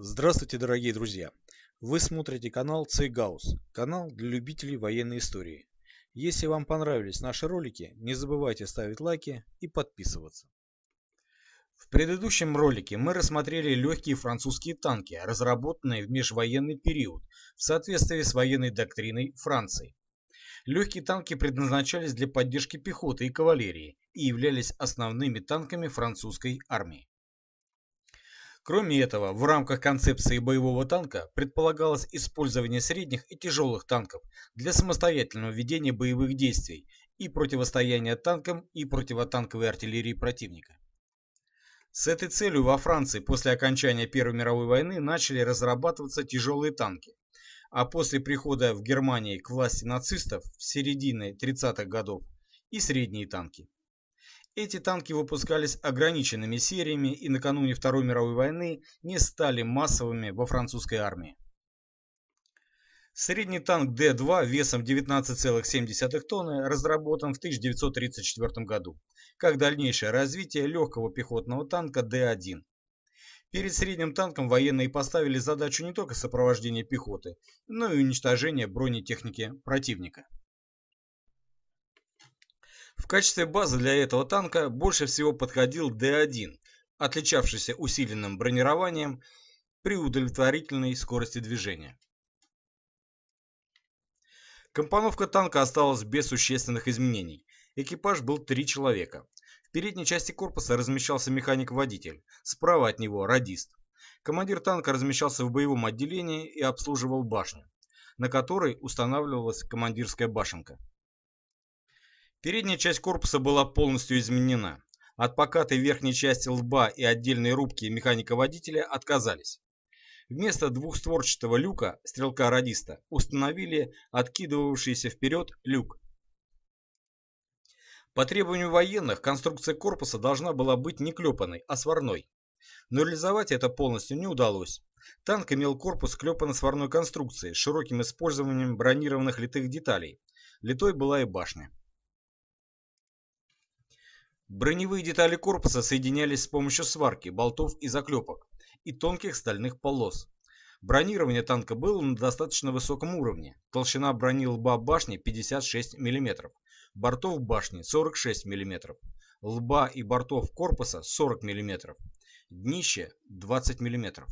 Здравствуйте, дорогие друзья! Вы смотрите канал Цейгаус, канал для любителей военной истории. Если вам понравились наши ролики, не забывайте ставить лайки и подписываться. В предыдущем ролике мы рассмотрели легкие французские танки, разработанные в межвоенный период в соответствии с военной доктриной Франции. Легкие танки предназначались для поддержки пехоты и кавалерии и являлись основными танками французской армии. Кроме этого, в рамках концепции боевого танка предполагалось использование средних и тяжелых танков для самостоятельного ведения боевых действий и противостояния танкам и противотанковой артиллерии противника. С этой целью во Франции после окончания Первой мировой войны начали разрабатываться тяжелые танки, а после прихода в Германии к власти нацистов в середине 30-х годов и средние танки. Эти танки выпускались ограниченными сериями и накануне Второй мировой войны не стали массовыми во французской армии. Средний танк Д-2 весом 19,7 тонны разработан в 1934 году, как дальнейшее развитие легкого пехотного танка Д-1. Перед средним танком военные поставили задачу не только сопровождения пехоты, но и уничтожения бронетехники противника. В качестве базы для этого танка больше всего подходил д 1 отличавшийся усиленным бронированием при удовлетворительной скорости движения. Компоновка танка осталась без существенных изменений. Экипаж был три человека. В передней части корпуса размещался механик-водитель, справа от него – радист. Командир танка размещался в боевом отделении и обслуживал башню, на которой устанавливалась командирская башенка. Передняя часть корпуса была полностью изменена. От покатой верхней части лба и отдельной рубки механика-водителя отказались. Вместо двухстворчатого люка стрелка-радиста установили откидывавшийся вперед люк. По требованию военных, конструкция корпуса должна была быть не клепанной, а сварной. Но реализовать это полностью не удалось. Танк имел корпус клепано-сварной конструкции с широким использованием бронированных литых деталей. Литой была и башня. Броневые детали корпуса соединялись с помощью сварки, болтов и заклепок и тонких стальных полос. Бронирование танка было на достаточно высоком уровне. Толщина брони лба башни 56 мм, бортов башни 46 мм, лба и бортов корпуса 40 мм, днище 20 мм.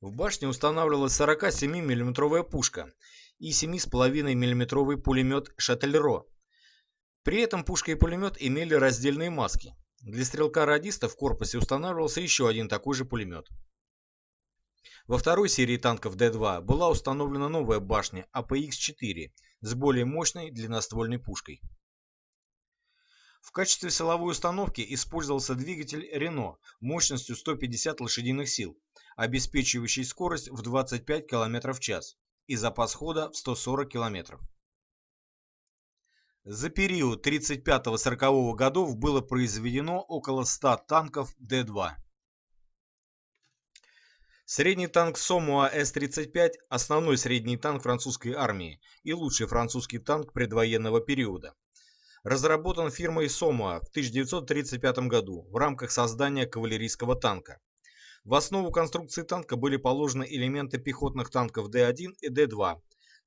В башне устанавливалась 47 мм пушка и 7,5 мм пулемет «Шательро», при этом пушка и пулемет имели раздельные маски. Для стрелка-радиста в корпусе устанавливался еще один такой же пулемет. Во второй серии танков Д-2 была установлена новая башня АПХ-4 с более мощной длинноствольной пушкой. В качестве силовой установки использовался двигатель Рено мощностью 150 лошадиных сил, обеспечивающий скорость в 25 км в час и запас хода в 140 км. За период 35-40 годов было произведено около 100 танков Д-2. Средний танк Сомуа С-35 – основной средний танк французской армии и лучший французский танк предвоенного периода. Разработан фирмой Сомуа в 1935 году в рамках создания кавалерийского танка. В основу конструкции танка были положены элементы пехотных танков Д-1 и Д-2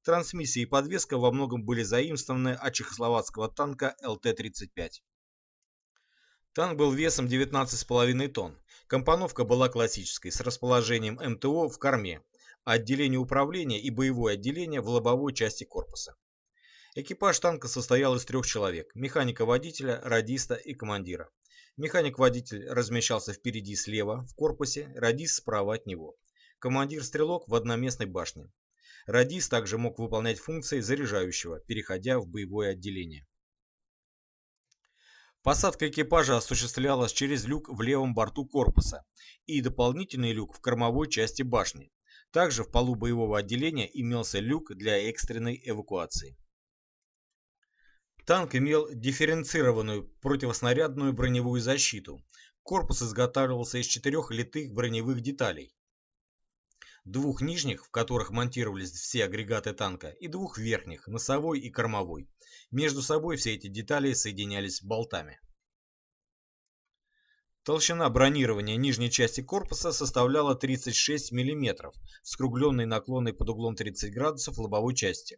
Трансмиссия и подвеска во многом были заимствованы от чехословацкого танка ЛТ-35. Танк был весом 19,5 тонн. Компоновка была классической, с расположением МТО в корме, а отделение управления и боевое отделение в лобовой части корпуса. Экипаж танка состоял из трех человек – механика-водителя, радиста и командира. Механик-водитель размещался впереди слева в корпусе, радист справа от него. Командир-стрелок в одноместной башне. Радис также мог выполнять функции заряжающего, переходя в боевое отделение. Посадка экипажа осуществлялась через люк в левом борту корпуса и дополнительный люк в кормовой части башни. Также в полу боевого отделения имелся люк для экстренной эвакуации. Танк имел дифференцированную противоснарядную броневую защиту. Корпус изготавливался из четырех литых броневых деталей двух нижних, в которых монтировались все агрегаты танка, и двух верхних, носовой и кормовой. Между собой все эти детали соединялись болтами. Толщина бронирования нижней части корпуса составляла 36 мм, скругленной наклонной под углом 30 градусов лобовой части.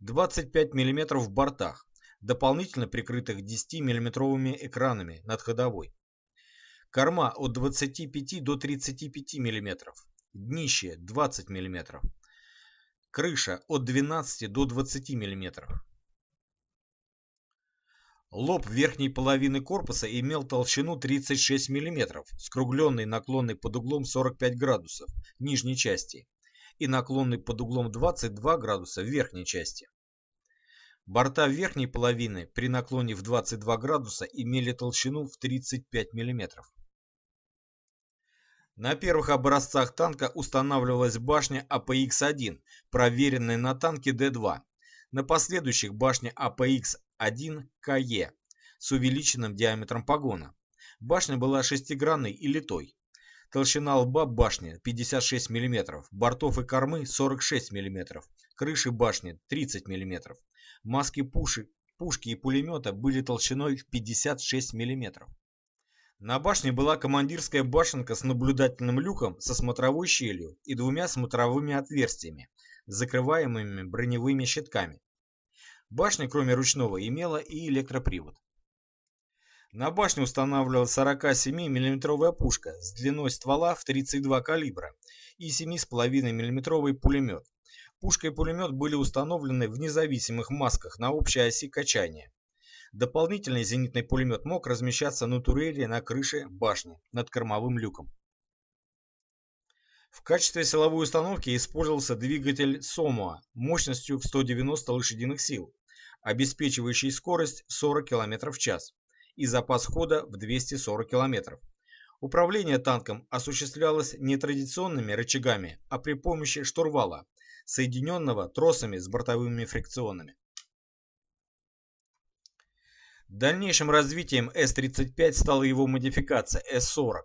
25 мм в бортах, дополнительно прикрытых 10 миллиметровыми экранами над ходовой. Корма от 25 до 35 мм, днище 20 мм, крыша от 12 до 20 мм. Лоб верхней половины корпуса имел толщину 36 мм, скругленный наклонный под углом 45 градусов нижней части и наклонный под углом 22 градуса в верхней части. Борта верхней половины при наклоне в 22 градуса имели толщину в 35 мм. На первых образцах танка устанавливалась башня АПХ-1, проверенная на танке Д-2. На последующих башня АПХ-1КЕ с увеличенным диаметром погона. Башня была шестигранной и литой. Толщина лба башни 56 мм, бортов и кормы 46 мм, крыши башни 30 мм. Маски пуши, пушки и пулемета были толщиной в 56 мм. На башне была командирская башенка с наблюдательным люком со смотровой щелью и двумя смотровыми отверстиями, закрываемыми броневыми щитками. Башня, кроме ручного, имела и электропривод. На башне устанавливалась 47 миллиметровая пушка с длиной ствола в 32 калибра и 7,5 миллиметровый пулемет. Пушка и пулемет были установлены в независимых масках на общей оси качания. Дополнительный зенитный пулемет мог размещаться на турели на крыше башни над кормовым люком. В качестве силовой установки использовался двигатель «Сомуа» мощностью в 190 лошадиных сил, обеспечивающий скорость 40 км в час и запас хода в 240 км. Управление танком осуществлялось не традиционными рычагами, а при помощи штурвала, соединенного тросами с бортовыми фрикционами. Дальнейшим развитием С-35 стала его модификация С-40.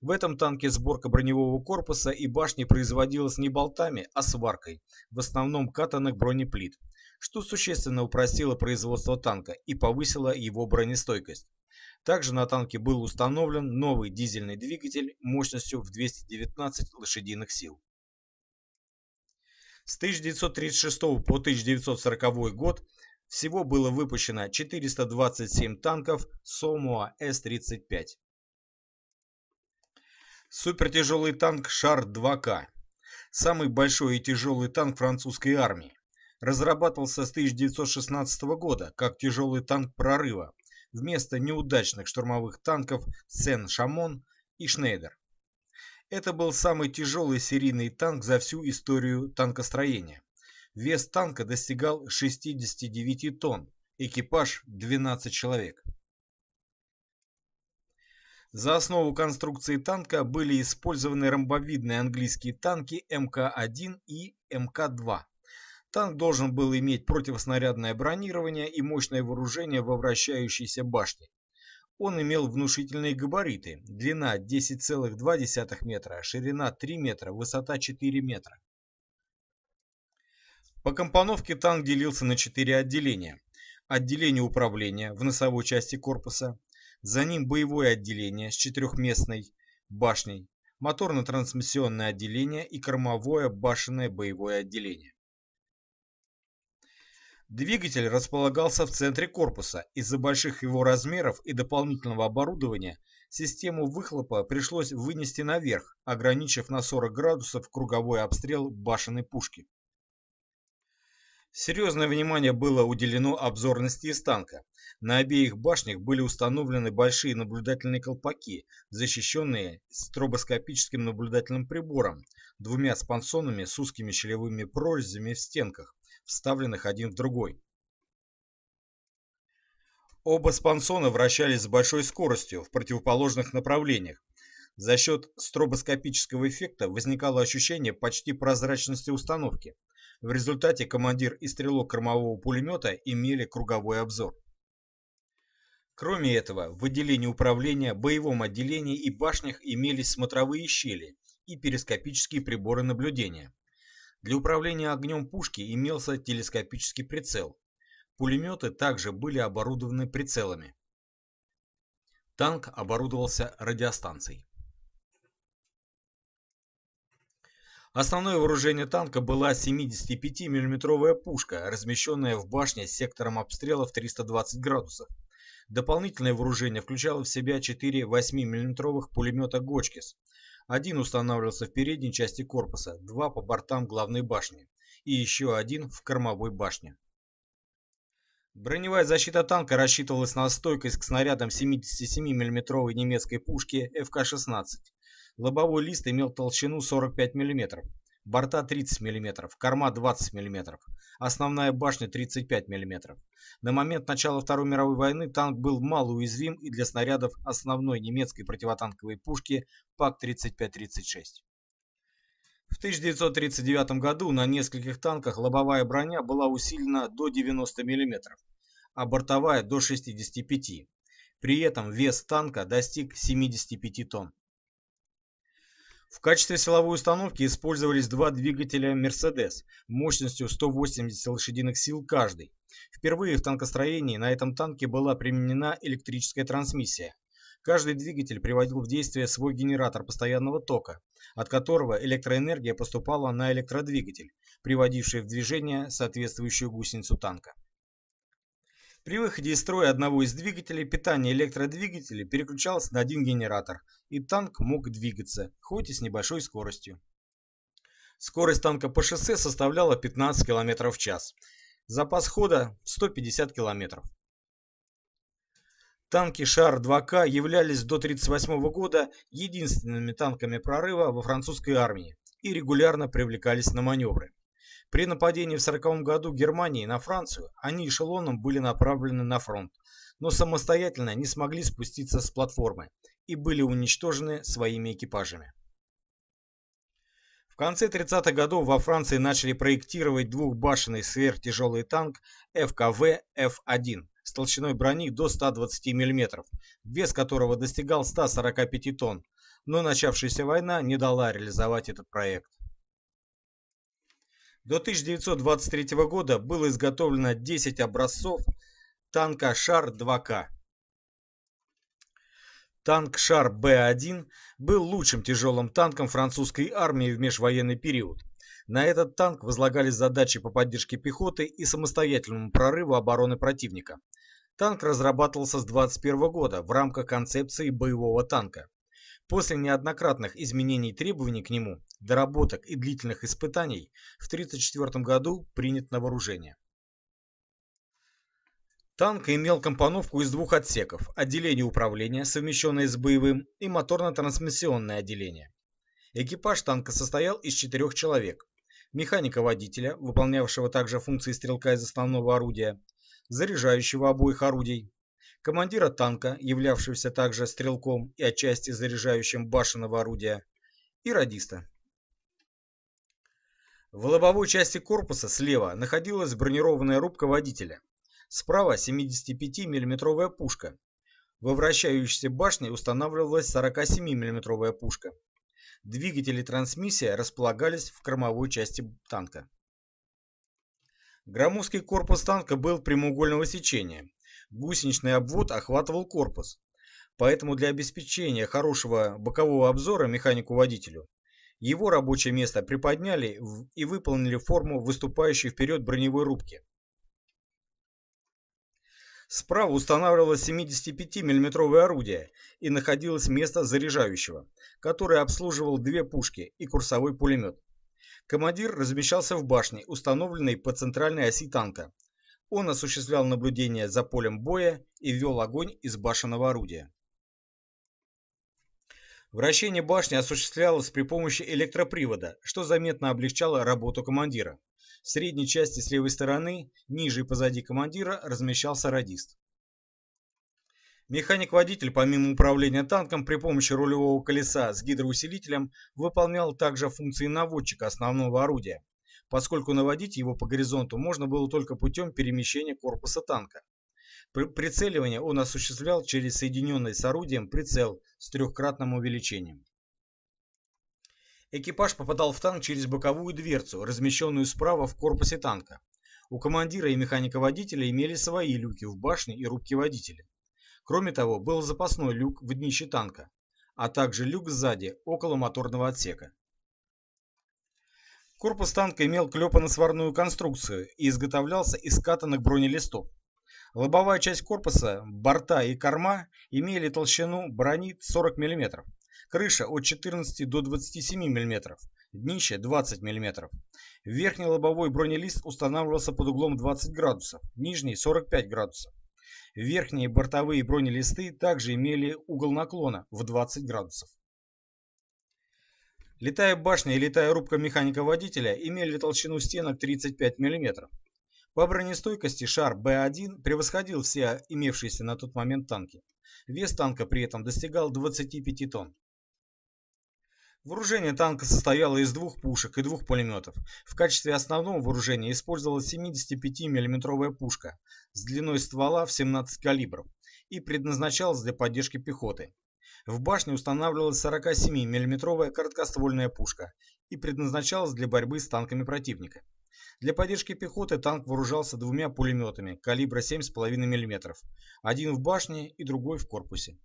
В этом танке сборка броневого корпуса и башни производилась не болтами, а сваркой, в основном катанных бронеплит, что существенно упростило производство танка и повысило его бронестойкость. Также на танке был установлен новый дизельный двигатель мощностью в 219 лошадиных сил. С 1936 по 1940 год всего было выпущено 427 танков Сомуа С-35. Супертяжелый танк Шар-2К. Самый большой и тяжелый танк французской армии. Разрабатывался с 1916 года как тяжелый танк прорыва вместо неудачных штурмовых танков Сен-Шамон и Шнейдер. Это был самый тяжелый серийный танк за всю историю танкостроения. Вес танка достигал 69 тонн, экипаж – 12 человек. За основу конструкции танка были использованы ромбовидные английские танки МК-1 и МК-2. Танк должен был иметь противоснарядное бронирование и мощное вооружение во вращающейся башне. Он имел внушительные габариты – длина 10,2 метра, ширина 3 метра, высота 4 метра. По компоновке танк делился на четыре отделения. Отделение управления в носовой части корпуса, за ним боевое отделение с четырехместной башней, моторно-трансмиссионное отделение и кормовое башенное боевое отделение. Двигатель располагался в центре корпуса. Из-за больших его размеров и дополнительного оборудования систему выхлопа пришлось вынести наверх, ограничив на 40 градусов круговой обстрел башенной пушки. Серьезное внимание было уделено обзорности из танка. На обеих башнях были установлены большие наблюдательные колпаки, защищенные стробоскопическим наблюдательным прибором, двумя спансонами с узкими щелевыми прорезями в стенках, вставленных один в другой. Оба спансона вращались с большой скоростью в противоположных направлениях. За счет стробоскопического эффекта возникало ощущение почти прозрачности установки. В результате командир и стрелок кормового пулемета имели круговой обзор. Кроме этого, в отделении управления, боевом отделении и башнях имелись смотровые щели и перископические приборы наблюдения. Для управления огнем пушки имелся телескопический прицел. Пулеметы также были оборудованы прицелами. Танк оборудовался радиостанцией. Основное вооружение танка была 75 миллиметровая пушка, размещенная в башне с сектором обстрела в 320 градусов. Дополнительное вооружение включало в себя 4 8 миллиметровых пулемета «Гочкис». Один устанавливался в передней части корпуса, два по бортам главной башни и еще один в кормовой башне. Броневая защита танка рассчитывалась на стойкость к снарядам 77 миллиметровой немецкой пушки ФК-16. Лобовой лист имел толщину 45 мм, борта 30 мм, корма 20 мм, основная башня 35 мм. На момент начала Второй мировой войны танк был малоуязвим и для снарядов основной немецкой противотанковой пушки ПАК-35-36. В 1939 году на нескольких танках лобовая броня была усилена до 90 мм, а бортовая до 65 При этом вес танка достиг 75 тонн. В качестве силовой установки использовались два двигателя Mercedes мощностью 180 лошадиных сил каждый. Впервые в танкостроении на этом танке была применена электрическая трансмиссия. Каждый двигатель приводил в действие свой генератор постоянного тока, от которого электроэнергия поступала на электродвигатель, приводивший в движение соответствующую гусеницу танка. При выходе из строя одного из двигателей питание электродвигателя переключалось на один генератор, и танк мог двигаться, хоть и с небольшой скоростью. Скорость танка по шоссе составляла 15 км в час. Запас хода 150 км. Танки Шар-2К являлись до 1938 года единственными танками прорыва во французской армии и регулярно привлекались на маневры. При нападении в 1940 году Германии на Францию они эшелоном были направлены на фронт, но самостоятельно не смогли спуститься с платформы и были уничтожены своими экипажами. В конце 30-х годов во Франции начали проектировать двухбашенный сверхтяжелый танк ФКВ-Ф1 с толщиной брони до 120 мм, вес которого достигал 145 тонн, но начавшаяся война не дала реализовать этот проект. До 1923 года было изготовлено 10 образцов танка «Шар-2К». Танк «Шар-Б-1» был лучшим тяжелым танком французской армии в межвоенный период. На этот танк возлагались задачи по поддержке пехоты и самостоятельному прорыву обороны противника. Танк разрабатывался с 21 года в рамках концепции боевого танка. После неоднократных изменений требований к нему, доработок и длительных испытаний в 1934 году принят на вооружение. Танк имел компоновку из двух отсеков – отделение управления, совмещенное с боевым, и моторно-трансмиссионное отделение. Экипаж танка состоял из четырех человек. Механика-водителя, выполнявшего также функции стрелка из основного орудия, заряжающего обоих орудий, командира танка, являвшегося также стрелком и отчасти заряжающим башенного орудия, и радиста. В лобовой части корпуса слева находилась бронированная рубка водителя. Справа 75 мм пушка. Во вращающейся башне устанавливалась 47 мм пушка. Двигатели трансмиссия располагались в кормовой части танка. Громоздкий корпус танка был прямоугольного сечения, гусеничный обвод охватывал корпус. Поэтому для обеспечения хорошего бокового обзора механику-водителю его рабочее место приподняли и выполнили форму выступающей вперед броневой рубки. Справа устанавливалось 75 миллиметровое орудие и находилось место заряжающего, которое обслуживал две пушки и курсовой пулемет. Командир размещался в башне, установленной по центральной оси танка, он осуществлял наблюдение за полем боя и вел огонь из башенного орудия. Вращение башни осуществлялось при помощи электропривода, что заметно облегчало работу командира. В средней части с левой стороны, ниже и позади командира, размещался радист. Механик-водитель, помимо управления танком, при помощи рулевого колеса с гидроусилителем выполнял также функции наводчика основного орудия поскольку наводить его по горизонту можно было только путем перемещения корпуса танка. При прицеливание он осуществлял через соединенный с орудием прицел с трехкратным увеличением. Экипаж попадал в танк через боковую дверцу, размещенную справа в корпусе танка. У командира и механика-водителя имели свои люки в башне и рубке водителя. Кроме того, был запасной люк в днище танка, а также люк сзади, около моторного отсека. Корпус танка имел клепано-сварную конструкцию и изготовлялся из катанных бронелистов. Лобовая часть корпуса, борта и корма имели толщину брони 40 мм, крыша от 14 до 27 мм, днище 20 мм. Верхний лобовой бронелист устанавливался под углом 20 градусов, нижний 45 градусов. Верхние бортовые бронелисты также имели угол наклона в 20 градусов. Летая башня и летая рубка механика-водителя имели толщину стенок 35 мм. По бронестойкости шар Б-1 превосходил все имевшиеся на тот момент танки. Вес танка при этом достигал 25 тонн. Вооружение танка состояло из двух пушек и двух пулеметов. В качестве основного вооружения использовалась 75 мм пушка с длиной ствола в 17 калибров и предназначалась для поддержки пехоты. В башне устанавливалась 47 миллиметровая короткоствольная пушка и предназначалась для борьбы с танками противника. Для поддержки пехоты танк вооружался двумя пулеметами калибра 7,5 мм, один в башне и другой в корпусе.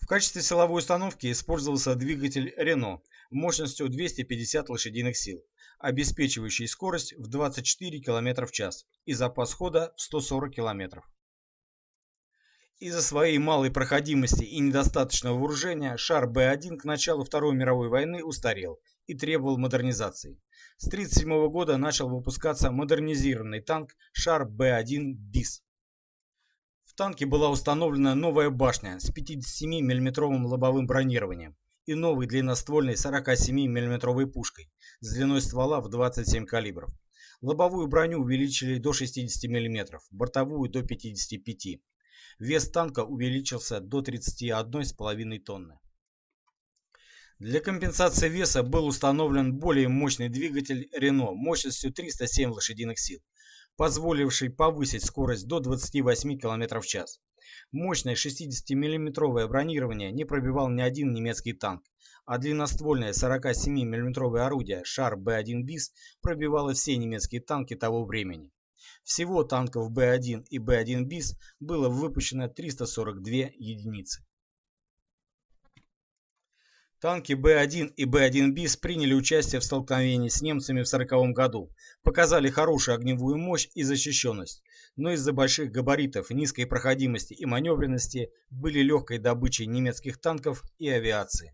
В качестве силовой установки использовался двигатель Renault мощностью 250 лошадиных сил, обеспечивающий скорость в 24 км в час и запас хода в 140 км. Из-за своей малой проходимости и недостаточного вооружения шар Б-1 к началу Второй мировой войны устарел и требовал модернизации. С 1937 года начал выпускаться модернизированный танк шар Б-1 БИС. В танке была установлена новая башня с 57 миллиметровым лобовым бронированием и новой длинноствольной 47 миллиметровой пушкой с длиной ствола в 27 калибров. Лобовую броню увеличили до 60 мм, бортовую до 55 мм. Вес танка увеличился до 31,5 тонны. Для компенсации веса был установлен более мощный двигатель Renault мощностью 307 лошадиных сил, позволивший повысить скорость до 28 км в час. Мощное 60-мм бронирование не пробивал ни один немецкий танк, а длинноствольное 47-мм орудие «Шар Б-1 БИС» пробивало все немецкие танки того времени. Всего танков Б-1 и Б-1 БИС было выпущено 342 единицы. Танки Б-1 и Б-1 БИС приняли участие в столкновении с немцами в 1940 году, показали хорошую огневую мощь и защищенность, но из-за больших габаритов, низкой проходимости и маневренности были легкой добычей немецких танков и авиации.